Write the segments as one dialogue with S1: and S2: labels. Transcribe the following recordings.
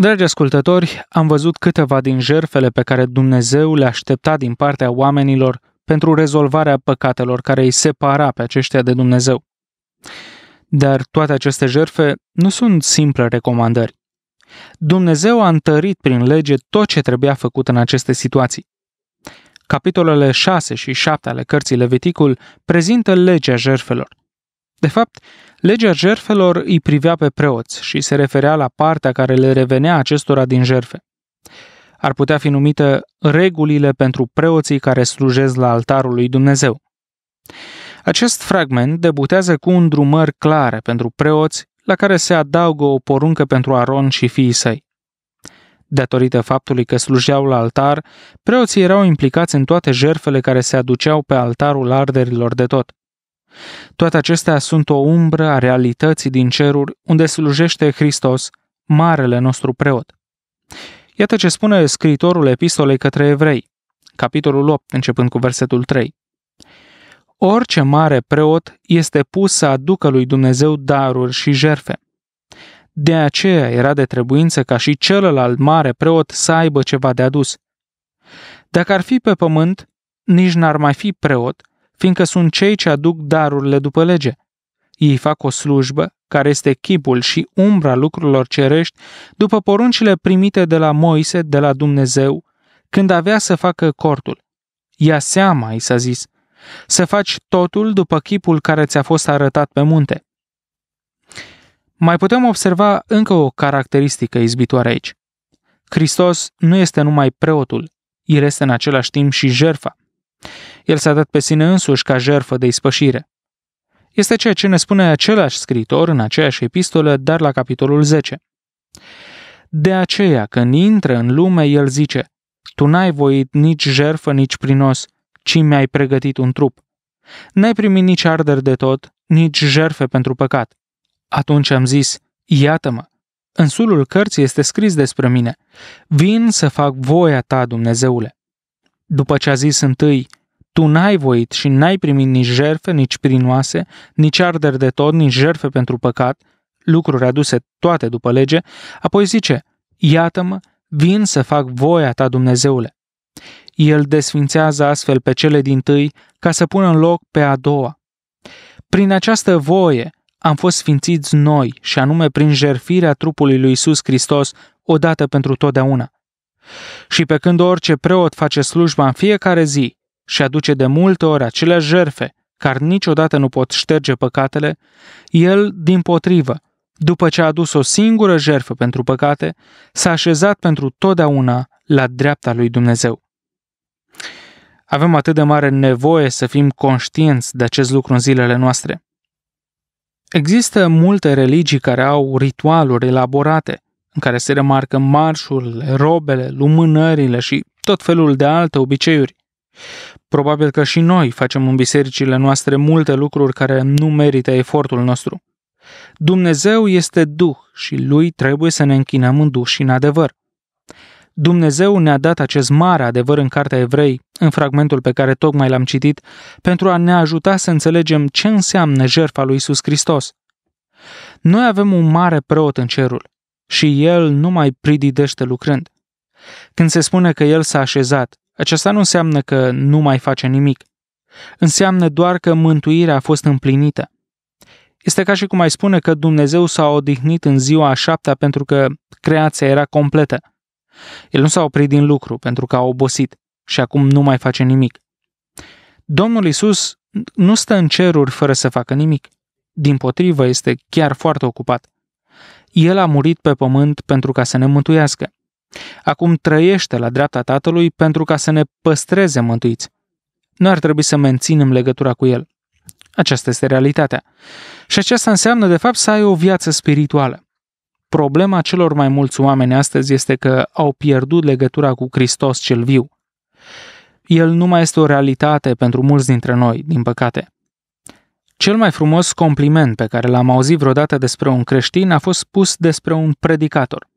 S1: Dragi ascultători, am văzut câteva din jerfele pe care Dumnezeu le aștepta din partea oamenilor pentru rezolvarea păcatelor care îi separa pe aceștia de Dumnezeu. Dar toate aceste jerfe nu sunt simple recomandări. Dumnezeu a întărit prin lege tot ce trebuia făcut în aceste situații. Capitolele 6 și 7 ale cărții Leviticul prezintă legea jerfelor. De fapt, legea jerfelor îi privea pe preoți și se referea la partea care le revenea acestora din jerfe. Ar putea fi numită regulile pentru preoții care slujez la altarul lui Dumnezeu. Acest fragment debutează cu un îndrumări clare pentru preoți, la care se adaugă o poruncă pentru Aron și fiii săi. Datorită faptului că slujeau la altar, preoții erau implicați în toate jerfele care se aduceau pe altarul arderilor de tot. Toate acestea sunt o umbră a realității din ceruri unde slujește Hristos, marele nostru preot. Iată ce spune scriitorul epistolei către evrei, capitolul 8, începând cu versetul 3. Orice mare preot este pus să aducă lui Dumnezeu daruri și jerfe. De aceea era de trebuință ca și celălalt mare preot să aibă ceva de adus. Dacă ar fi pe pământ, nici n-ar mai fi preot, fiindcă sunt cei ce aduc darurile după lege. Ei fac o slujbă care este chipul și umbra lucrurilor cerești după poruncile primite de la Moise, de la Dumnezeu, când avea să facă cortul. Ia seama, i s-a zis, să faci totul după chipul care ți-a fost arătat pe munte. Mai putem observa încă o caracteristică izbitoare aici. Hristos nu este numai preotul, el este în același timp și jerfa. El s-a dat pe sine însuși ca jerfă de ispășire. Este ceea ce ne spune același scritor în aceeași epistolă, dar la capitolul 10. De aceea, când intră în lume, el zice, tu n-ai voit nici jerfă, nici prinos, ci mi-ai pregătit un trup. N-ai primit nici arderi de tot, nici jerfe pentru păcat. Atunci am zis, iată-mă, în sulul cărții este scris despre mine, vin să fac voia ta, Dumnezeule după ce a zis întâi, tu n-ai voit și n-ai primit nici jerfe, nici prinoase, nici arderi de tot, nici jerfe pentru păcat, lucruri aduse toate după lege, apoi zice, iată-mă, vin să fac voia ta, Dumnezeule. El desfințează astfel pe cele din tâi ca să pună în loc pe a doua. Prin această voie am fost sfințiți noi și anume prin jerfirea trupului lui Iisus Hristos odată pentru totdeauna – și pe când orice preot face slujba în fiecare zi și aduce de multe ori acele jerfe, care niciodată nu pot șterge păcatele, el, din potrivă, după ce a adus o singură jerfă pentru păcate, s-a așezat pentru totdeauna la dreapta lui Dumnezeu. Avem atât de mare nevoie să fim conștienți de acest lucru în zilele noastre. Există multe religii care au ritualuri elaborate, în care se remarcă marșurile, robele, lumânările și tot felul de alte obiceiuri. Probabil că și noi facem în bisericile noastre multe lucruri care nu merită efortul nostru. Dumnezeu este Duh și Lui trebuie să ne închinăm în Duh și în adevăr. Dumnezeu ne-a dat acest mare adevăr în Cartea Evrei, în fragmentul pe care tocmai l-am citit, pentru a ne ajuta să înțelegem ce înseamnă jertfa lui Isus Hristos. Noi avem un mare preot în cerul, și el nu mai prididește lucrând. Când se spune că el s-a așezat, aceasta nu înseamnă că nu mai face nimic. Înseamnă doar că mântuirea a fost împlinită. Este ca și cum ai spune că Dumnezeu s-a odihnit în ziua a șaptea pentru că creația era completă. El nu s-a oprit din lucru pentru că a obosit și acum nu mai face nimic. Domnul Isus nu stă în ceruri fără să facă nimic. Din potrivă, este chiar foarte ocupat. El a murit pe pământ pentru ca să ne mântuiască. Acum trăiește la dreapta Tatălui pentru ca să ne păstreze mântuiți. Noi ar trebui să menținem legătura cu El. Aceasta este realitatea. Și aceasta înseamnă, de fapt, să ai o viață spirituală. Problema celor mai mulți oameni astăzi este că au pierdut legătura cu Hristos cel viu. El nu mai este o realitate pentru mulți dintre noi, din păcate. Cel mai frumos compliment pe care l-am auzit vreodată despre un creștin a fost spus despre un predicator.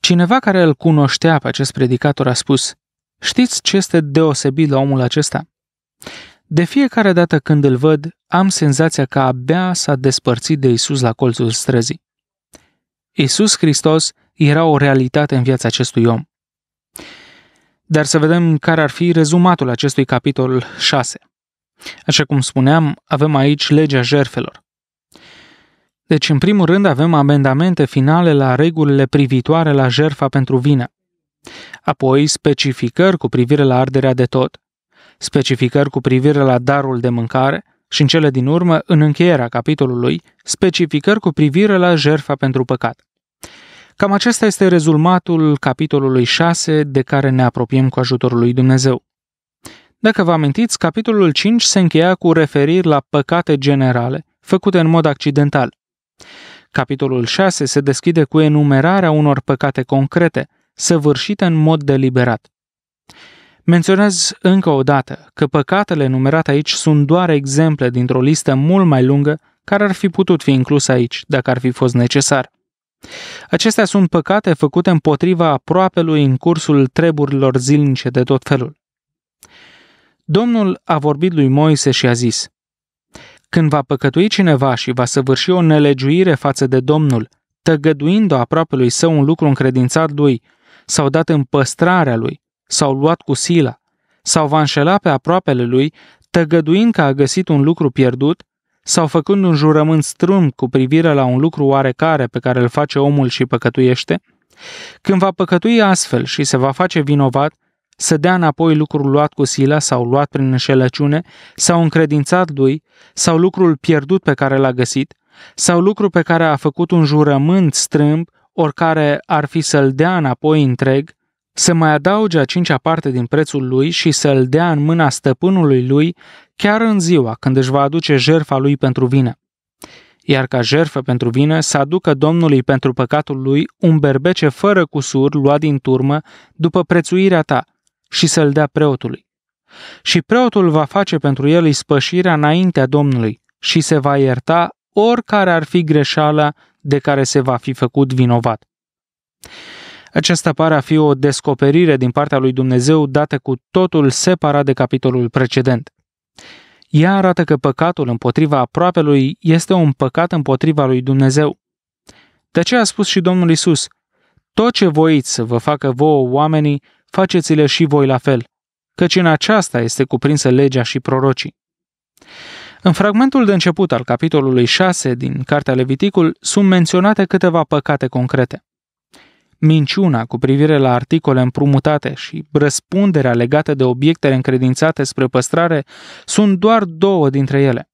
S1: Cineva care îl cunoștea pe acest predicator a spus, știți ce este deosebit la omul acesta? De fiecare dată când îl văd, am senzația că abia s-a despărțit de Isus la colțul străzii. Isus Hristos era o realitate în viața acestui om. Dar să vedem care ar fi rezumatul acestui capitol 6. Așa cum spuneam, avem aici legea jerfelor. Deci, în primul rând, avem amendamente finale la regulile privitoare la jerfa pentru vină. Apoi, specificări cu privire la arderea de tot, specificări cu privire la darul de mâncare și, în cele din urmă, în încheierea capitolului, specificări cu privire la jerfa pentru păcat. Cam acesta este rezumatul capitolului 6 de care ne apropiem cu ajutorul lui Dumnezeu. Dacă vă amintiți, capitolul 5 se încheia cu referiri la păcate generale, făcute în mod accidental. Capitolul 6 se deschide cu enumerarea unor păcate concrete, săvârșite în mod deliberat. Menționez încă o dată că păcatele numerate aici sunt doar exemple dintr-o listă mult mai lungă care ar fi putut fi inclusă aici, dacă ar fi fost necesar. Acestea sunt păcate făcute împotriva aproapelui în cursul treburilor zilnice de tot felul. Domnul a vorbit lui Moise și a zis, Când va păcătui cineva și va săvârși o nelegiuire față de Domnul, tăgăduind-o aproape lui său un lucru încredințat lui, sau dat în păstrarea lui, sau luat cu sila, sau va înșela pe aproapele lui, tăgăduind că a găsit un lucru pierdut, sau făcând un jurământ strâmb cu privire la un lucru oarecare pe care îl face omul și păcătuiește, când va păcătui astfel și se va face vinovat, să dea înapoi lucrul luat cu sila sau luat prin înșelăciune, sau încredințat lui, sau lucrul pierdut pe care l-a găsit, sau lucru pe care a făcut un jurământ strâmb, oricare ar fi să-l dea înapoi întreg, să mai adauge a cincea parte din prețul lui și să-l dea în mâna stăpânului lui chiar în ziua când își va aduce jerfa lui pentru vină. Iar ca jerfă pentru vină să aducă Domnului pentru păcatul lui un berbece fără cusur luat din turmă după prețuirea ta, și să-l dea preotului. Și preotul va face pentru el ispășirea înaintea Domnului și se va ierta oricare ar fi greșeala de care se va fi făcut vinovat. Aceasta pare a fi o descoperire din partea lui Dumnezeu dată cu totul separat de capitolul precedent. Ea arată că păcatul împotriva aproapelui este un păcat împotriva lui Dumnezeu. De ce a spus și Domnul Isus: Tot ce voiți să vă facă vouă oamenii, faceți-le și voi la fel, căci în aceasta este cuprinsă legea și prorocii. În fragmentul de început al capitolului 6 din Cartea Leviticul sunt menționate câteva păcate concrete. Minciuna cu privire la articole împrumutate și răspunderea legată de obiectele încredințate spre păstrare sunt doar două dintre ele.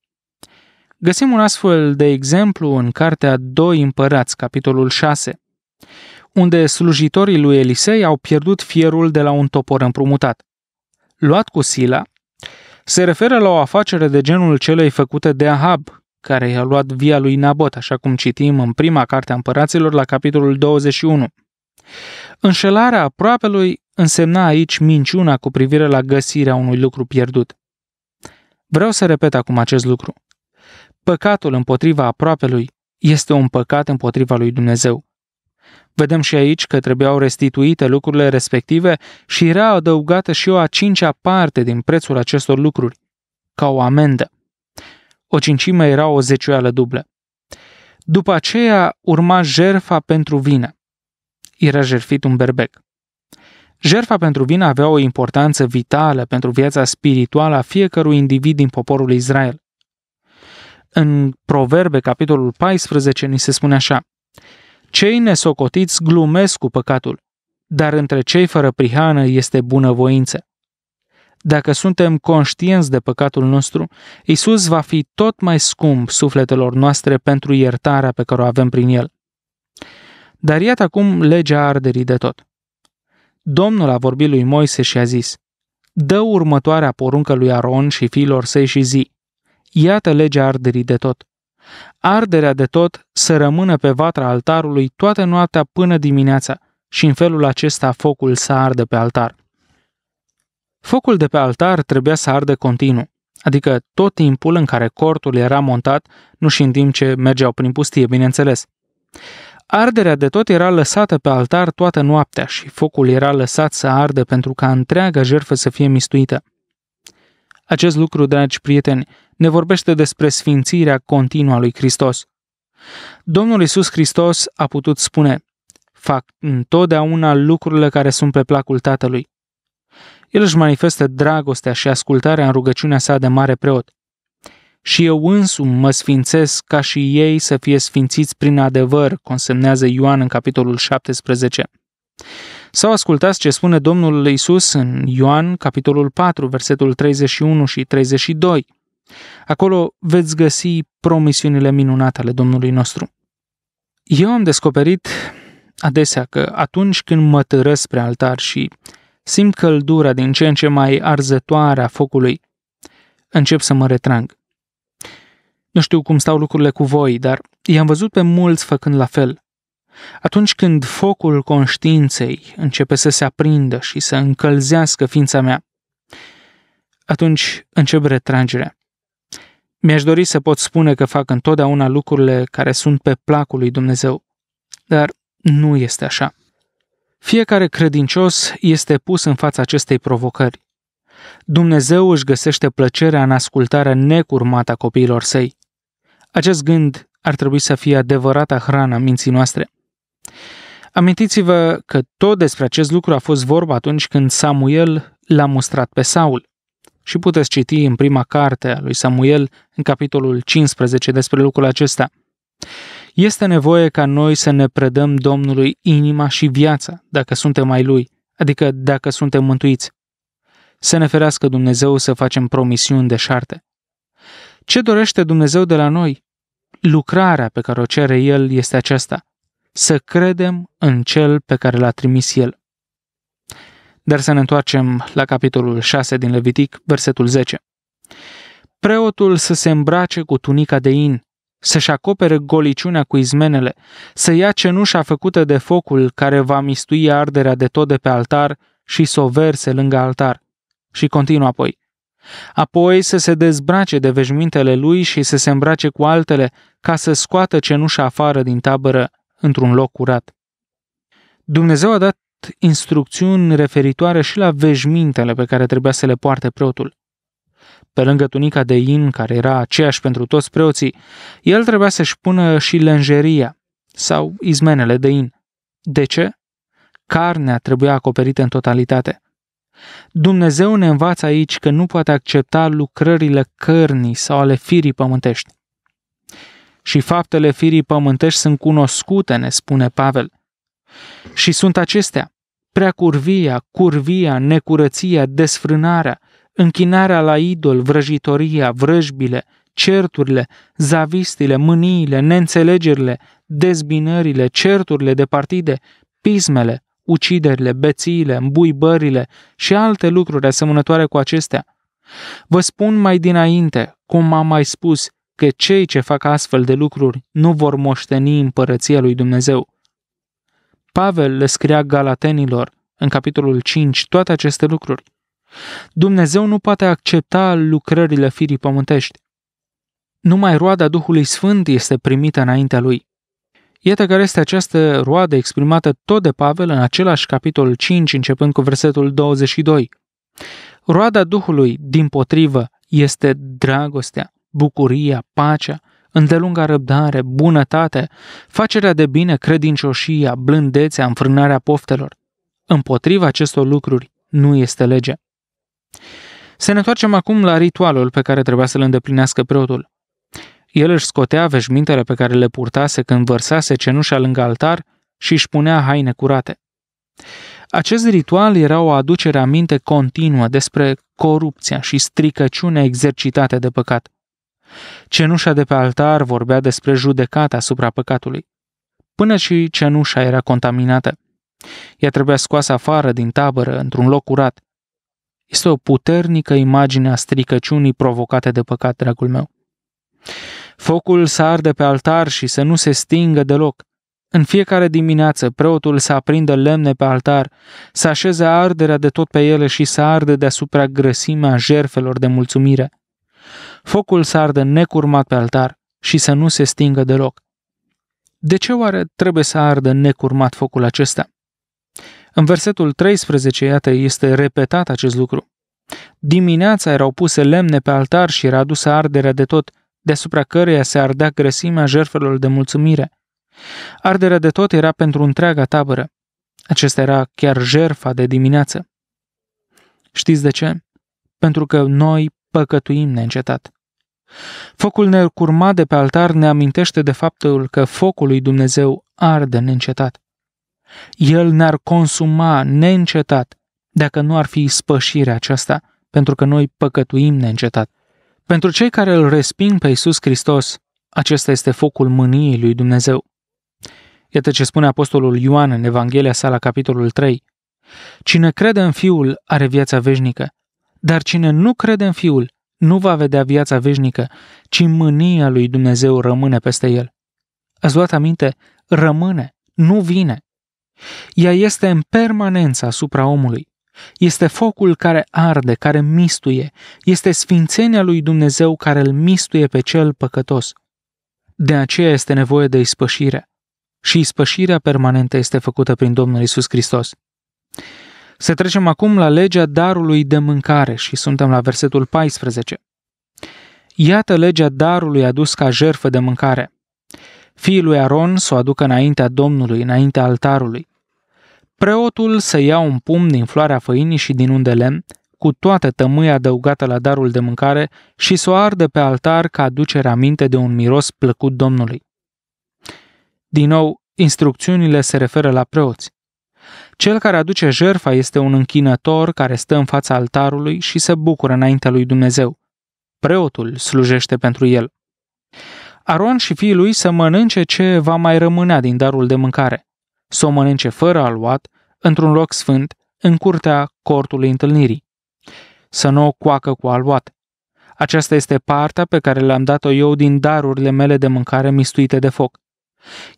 S1: Găsim un astfel de exemplu în Cartea 2 Împărați, capitolul 6 unde slujitorii lui Elisei au pierdut fierul de la un topor împrumutat. Luat cu sila, se referă la o afacere de genul celei făcute de Ahab, care i-a luat via lui Nabot, așa cum citim în prima carte a împăraților la capitolul 21. Înșelarea aproapelui însemna aici minciuna cu privire la găsirea unui lucru pierdut. Vreau să repet acum acest lucru. Păcatul împotriva aproapelui este un păcat împotriva lui Dumnezeu. Vedem și aici că trebuiau restituite lucrurile respective și era adăugată și o a cincea parte din prețul acestor lucruri, ca o amendă. O cincime era o zecioială dublă. După aceea urma jerfa pentru vină. Era jerfit un berbec. Jerfa pentru vină avea o importanță vitală pentru viața spirituală a fiecărui individ din poporul Israel. În Proverbe, capitolul 14, ni se spune așa – cei nesocotiți glumesc cu păcatul, dar între cei fără prihană este bunăvoință. Dacă suntem conștienți de păcatul nostru, Isus va fi tot mai scump sufletelor noastre pentru iertarea pe care o avem prin el. Dar iată acum legea arderii de tot. Domnul a vorbit lui Moise și a zis, Dă următoarea poruncă lui Aron și fiilor săi și zi, Iată legea arderii de tot. Arderea de tot să rămână pe vatra altarului toată noaptea până dimineața și în felul acesta focul să ardă pe altar. Focul de pe altar trebuia să arde continuu, adică tot timpul în care cortul era montat, nu și în timp ce mergeau prin pustie, bineînțeles. Arderea de tot era lăsată pe altar toată noaptea și focul era lăsat să ardă pentru ca întreaga jertfă să fie mistuită. Acest lucru, dragi prieteni, ne vorbește despre sfințirea continuă a lui Hristos. Domnul Isus Hristos a putut spune, fac întotdeauna lucrurile care sunt pe placul Tatălui. El își manifestă dragostea și ascultarea în rugăciunea sa de mare preot. Și eu însumi mă sfințesc ca și ei să fie sfințiți prin adevăr, consemnează Ioan în capitolul 17. Sau ascultați ce spune Domnul Isus în Ioan, capitolul 4, versetul 31 și 32. Acolo veți găsi promisiunile minunate ale Domnului nostru. Eu am descoperit adesea că atunci când mă târăsc spre altar și simt căldura din ce în ce mai arzătoare a focului, încep să mă retrag. Nu știu cum stau lucrurile cu voi, dar i-am văzut pe mulți făcând la fel. Atunci când focul conștiinței începe să se aprindă și să încălzească ființa mea, atunci încep retragerea. Mi-aș dori să pot spune că fac întotdeauna lucrurile care sunt pe placul lui Dumnezeu, dar nu este așa. Fiecare credincios este pus în fața acestei provocări. Dumnezeu își găsește plăcerea în ascultarea necurmată a copiilor săi. Acest gând ar trebui să fie adevărata hrana minții noastre. Amintiți-vă că tot despre acest lucru a fost vorba atunci când Samuel l-a mustrat pe Saul. Și puteți citi în prima carte a lui Samuel, în capitolul 15, despre lucrul acesta. Este nevoie ca noi să ne predăm Domnului inima și viața, dacă suntem mai Lui, adică dacă suntem mântuiți. Să ne ferească Dumnezeu să facem promisiuni șarte. Ce dorește Dumnezeu de la noi? Lucrarea pe care o cere El este aceasta – să credem în Cel pe care l-a trimis El. Dar să ne întoarcem la capitolul 6 din Levitic, versetul 10. Preotul să se îmbrace cu tunica de in, să-și acopere goliciunea cu izmenele, să ia cenușa făcută de focul care va mistui arderea de tot de pe altar și să o verse lângă altar. Și continuă apoi. Apoi să se dezbrace de veșmintele lui și să se îmbrace cu altele ca să scoată cenușa afară din tabără într-un loc curat. Dumnezeu a dat instrucțiuni referitoare și la veșmintele pe care trebuia să le poarte preotul. Pe lângă tunica de in, care era aceeași pentru toți preoții, el trebuia să-și pună și lenjeria sau izmenele de in. De ce? Carnea trebuia acoperită în totalitate. Dumnezeu ne învață aici că nu poate accepta lucrările cărnii sau ale firii pământești și faptele firii pământești sunt cunoscute, ne spune Pavel. Și sunt acestea, curvia, curvia, necurăția, desfrânarea, închinarea la idol, vrăjitoria, vrăjbile, certurile, zavistile, mâniile, neînțelegerile, dezbinările, certurile de partide, pismele, uciderile, bețiile, îmbuibările și alte lucruri asemănătoare cu acestea. Vă spun mai dinainte, cum am mai spus, că cei ce fac astfel de lucruri nu vor moșteni împărăția lui Dumnezeu. Pavel le scria galatenilor, în capitolul 5, toate aceste lucruri. Dumnezeu nu poate accepta lucrările firii pământești. Numai roada Duhului Sfânt este primită înaintea lui. Iată care este această roadă exprimată tot de Pavel în același capitol 5, începând cu versetul 22. Roada Duhului, din potrivă, este dragostea bucuria, pacea, îndelunga răbdare, bunătate, facerea de bine, credincioșia, blândețea, înfrânarea poftelor. Împotriva acestor lucruri nu este lege. Să ne întoarcem acum la ritualul pe care trebuia să-l îndeplinească preotul. El își scotea veșmintele pe care le purtase când vărsase cenușa lângă altar și își punea haine curate. Acest ritual era o aducere a minte continuă despre corupția și stricăciunea exercitate de păcat. Cenușa de pe altar vorbea despre judecata asupra păcatului. Până și cenușa era contaminată. Ea trebuia scoasă afară din tabără, într-un loc curat. Este o puternică imagine a stricăciunii provocate de păcat, dragul meu. Focul să arde pe altar și să nu se stingă deloc. În fiecare dimineață, preotul să aprindă lemne pe altar, să așeze arderea de tot pe ele și să arde deasupra grăsimea jerfelor de mulțumire – Focul să ardă necurmat pe altar și să nu se stingă deloc. De ce oare trebuie să ardă necurmat focul acesta? În versetul 13, iată, este repetat acest lucru. Dimineața erau puse lemne pe altar și era adusă arderea de tot, deasupra căreia se ardea grăsimea jertfelor de mulțumire. Arderea de tot era pentru întreaga tabără. Acesta era chiar jerfa de dimineață. Știți de ce? Pentru că noi păcătuim neîncetat. Focul necurmat de pe altar ne amintește de faptul că focul lui Dumnezeu arde neîncetat. El ne-ar consuma neîncetat dacă nu ar fi spășirea aceasta, pentru că noi păcătuim neîncetat. Pentru cei care îl resping pe Iisus Hristos, acesta este focul mâniei lui Dumnezeu. Iată ce spune Apostolul Ioan în Evanghelia sa la capitolul 3. Cine crede în Fiul are viața veșnică, dar cine nu crede în Fiul, nu va vedea viața veșnică, ci mânia lui Dumnezeu rămâne peste el. Ați luat aminte? Rămâne, nu vine. Ea este în permanență asupra omului. Este focul care arde, care mistuie. Este sfințenia lui Dumnezeu care îl mistuie pe cel păcătos. De aceea este nevoie de ispășire. Și ispășirea permanentă este făcută prin Domnul Isus Hristos. Să trecem acum la legea darului de mâncare și suntem la versetul 14. Iată legea darului adus ca jerfă de mâncare. Fiii lui Aron să o aducă înaintea Domnului, înaintea altarului. Preotul să ia un pumn din floarea făinii și din unde lemn, cu toată tămâia adăugată la darul de mâncare și să o arde pe altar ca aducerea minte de un miros plăcut Domnului. Din nou, instrucțiunile se referă la preoți. Cel care aduce jerfa este un închinător care stă în fața altarului și se bucură înaintea lui Dumnezeu. Preotul slujește pentru el. Aron și fiii lui să mănânce ce va mai rămânea din darul de mâncare, să o mănânce fără aluat, într-un loc sfânt, în curtea cortului întâlnirii. Să nu o coacă cu aluat. Aceasta este partea pe care le-am dat-o eu din darurile mele de mâncare mistuite de foc.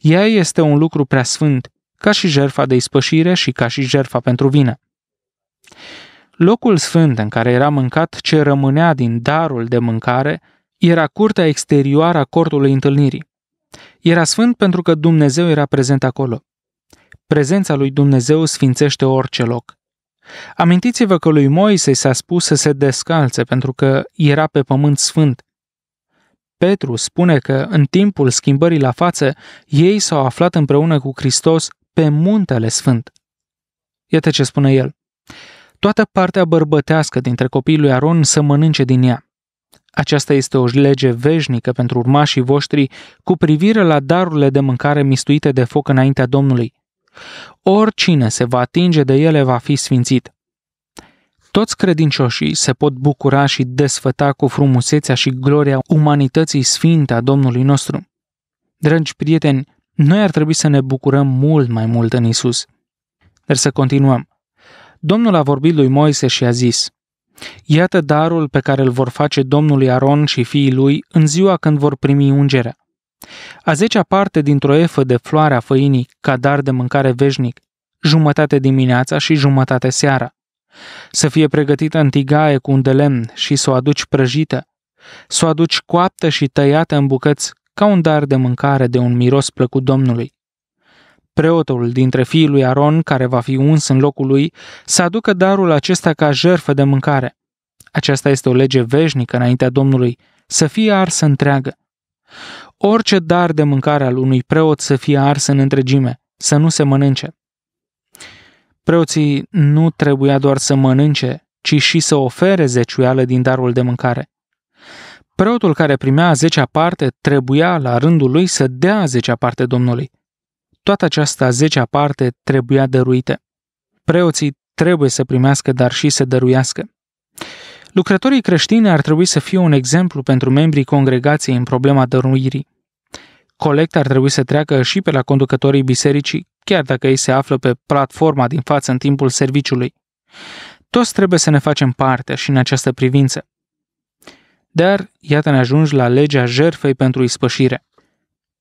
S1: Ea este un lucru prea sfânt, ca și jerfa de ispășire și ca și jerfa pentru vină. Locul sfânt în care era mâncat ce rămânea din darul de mâncare era curtea exterioară a cortului întâlnirii. Era sfânt pentru că Dumnezeu era prezent acolo. Prezența lui Dumnezeu sfințește orice loc. Amintiți-vă că lui Moise s-a spus să se descalțe pentru că era pe pământ sfânt. Petru spune că în timpul schimbării la față, ei s-au aflat împreună cu Hristos pe muntele sfânt. Iată ce spune el. Toată partea bărbătească dintre copiii lui Aron să mănânce din ea. Aceasta este o lege veșnică pentru urmașii voștri cu privire la darurile de mâncare mistuite de foc înaintea Domnului. Oricine se va atinge de ele va fi sfințit. Toți credincioșii se pot bucura și desfăta cu frumusețea și gloria umanității sfinte a Domnului nostru. Dragi prieteni, noi ar trebui să ne bucurăm mult mai mult în Isus. Dar să continuăm. Domnul a vorbit lui Moise și a zis, Iată darul pe care îl vor face domnului Aron și fiii lui în ziua când vor primi ungerea. A zecea parte dintr-o efă de floare a făinii ca dar de mâncare veșnic, jumătate dimineața și jumătate seara. Să fie pregătită în tigaie cu un de lemn și să o aduci prăjită. Să o aduci coaptă și tăiată în bucăți ca un dar de mâncare de un miros plăcut Domnului. Preotul dintre fiii lui Aron, care va fi uns în locul lui, să aducă darul acesta ca jerfă de mâncare. Aceasta este o lege veșnică înaintea Domnului, să fie arsă întreagă. Orice dar de mâncare al unui preot să fie ars în întregime, să nu se mănânce. Preoții nu trebuia doar să mănânce, ci și să ofere zeciuială din darul de mâncare. Preotul care primea a zecea parte trebuia, la rândul lui, să dea a zecea parte Domnului. Toată aceasta a zecea parte trebuia dăruită. Preoții trebuie să primească, dar și să dăruiască. Lucrătorii creștini ar trebui să fie un exemplu pentru membrii congregației în problema dăruirii. Colecta ar trebui să treacă și pe la conducătorii bisericii, chiar dacă ei se află pe platforma din față în timpul serviciului. Toți trebuie să ne facem parte și în această privință dar iată ne ajungi la legea jerfei pentru ispășire.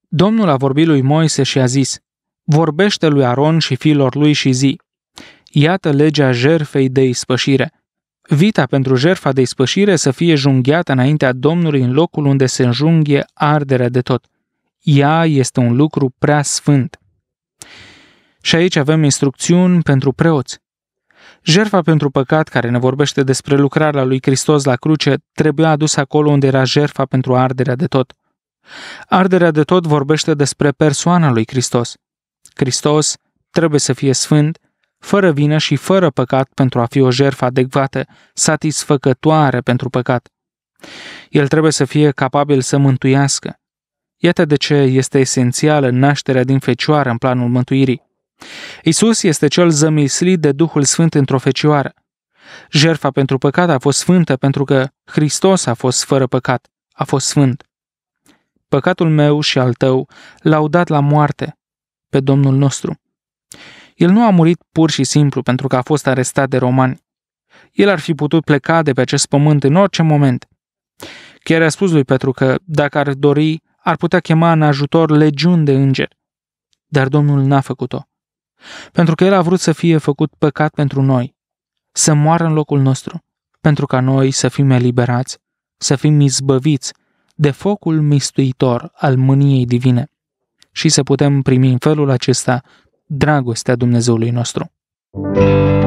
S1: Domnul a vorbit lui Moise și a zis, vorbește lui Aron și fiilor lui și zi, iată legea jerfei de ispășire. Vita pentru jerfa de ispășire să fie junghiată înaintea Domnului în locul unde se înjunghie arderea de tot. Ea este un lucru prea sfânt. Și aici avem instrucțiuni pentru preoți. Jerfa pentru păcat, care ne vorbește despre lucrarea lui Hristos la cruce, trebuia adusă acolo unde era jerfa pentru arderea de tot. Arderea de tot vorbește despre persoana lui Hristos. Hristos trebuie să fie sfânt, fără vină și fără păcat pentru a fi o jerfă adecvată, satisfăcătoare pentru păcat. El trebuie să fie capabil să mântuiască. Iată de ce este esențială nașterea din fecioară în planul mântuirii. Isus este cel zămislit de Duhul Sfânt într-o fecioară. Jerfa pentru păcat a fost sfântă pentru că Hristos a fost fără păcat, a fost sfânt. Păcatul meu și al tău l-au dat la moarte pe Domnul nostru. El nu a murit pur și simplu pentru că a fost arestat de romani. El ar fi putut pleca de pe acest pământ în orice moment. Chiar a spus lui Petru că, dacă ar dori, ar putea chema în ajutor legiuni de îngeri. Dar Domnul n-a făcut-o. Pentru că El a vrut să fie făcut păcat pentru noi, să moară în locul nostru, pentru ca noi să fim eliberați, să fim izbăviți de focul mistuitor al mâniei divine și să putem primi în felul acesta dragostea Dumnezeului nostru. Thank you